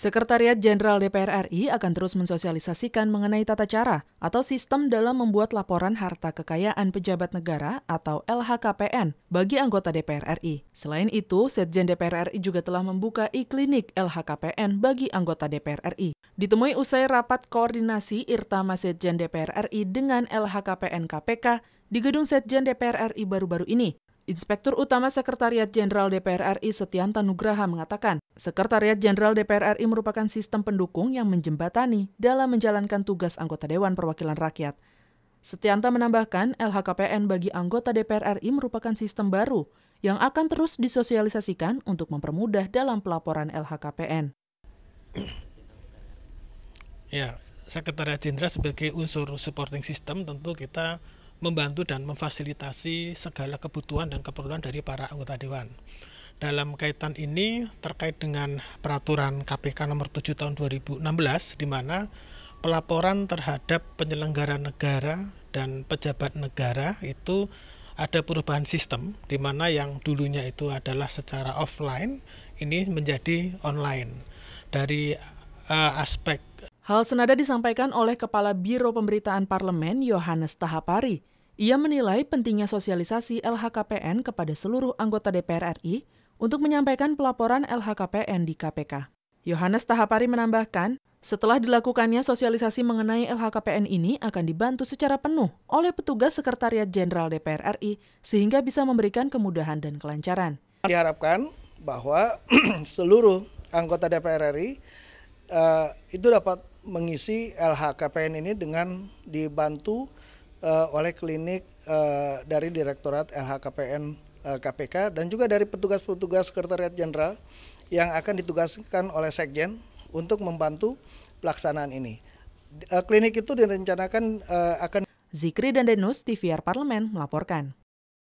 Sekretariat Jenderal DPR RI akan terus mensosialisasikan mengenai tata cara atau sistem dalam membuat laporan harta kekayaan pejabat negara atau LHKPN bagi anggota DPR RI. Selain itu, Setjen DPR RI juga telah membuka e-klinik LHKPN bagi anggota DPR RI. Ditemui usai rapat koordinasi Irtama Setjen DPR RI dengan LHKPN KPK di Gedung Setjen DPR RI baru-baru ini, Inspektur Utama Sekretariat Jenderal DPR RI Setian Tanugraha mengatakan, Sekretariat Jenderal DPR RI merupakan sistem pendukung yang menjembatani dalam menjalankan tugas anggota Dewan Perwakilan Rakyat. Setianta menambahkan, LHKPN bagi anggota DPR RI merupakan sistem baru yang akan terus disosialisasikan untuk mempermudah dalam pelaporan LHKPN. Ya, Sekretariat Jenderal sebagai unsur supporting system tentu kita membantu dan memfasilitasi segala kebutuhan dan keperluan dari para anggota dewan. Dalam kaitan ini terkait dengan peraturan KPK nomor 7 tahun 2016 di mana pelaporan terhadap penyelenggara negara dan pejabat negara itu ada perubahan sistem di mana yang dulunya itu adalah secara offline ini menjadi online. Dari uh, aspek Hal senada disampaikan oleh Kepala Biro Pemberitaan Parlemen Yohanes Tahapari. Ia menilai pentingnya sosialisasi LHKPN kepada seluruh anggota DPR RI untuk menyampaikan pelaporan LHKPN di KPK. Yohanes Tahapari menambahkan, setelah dilakukannya sosialisasi mengenai LHKPN ini akan dibantu secara penuh oleh petugas Sekretariat Jenderal DPR RI sehingga bisa memberikan kemudahan dan kelancaran. Diharapkan bahwa seluruh anggota DPR RI uh, eh, itu dapat mengisi LHKPN ini dengan dibantu uh, oleh klinik uh, dari Direktorat LHKPN uh, KPK eh, dan juga dari petugas-petugas Sekretariat Jenderal yang akan ditugaskan oleh Sekjen untuk membantu pelaksanaan ini. Uh, klinik itu direncanakan uh, akan Zikri dan Denus TVR Parlemen melaporkan.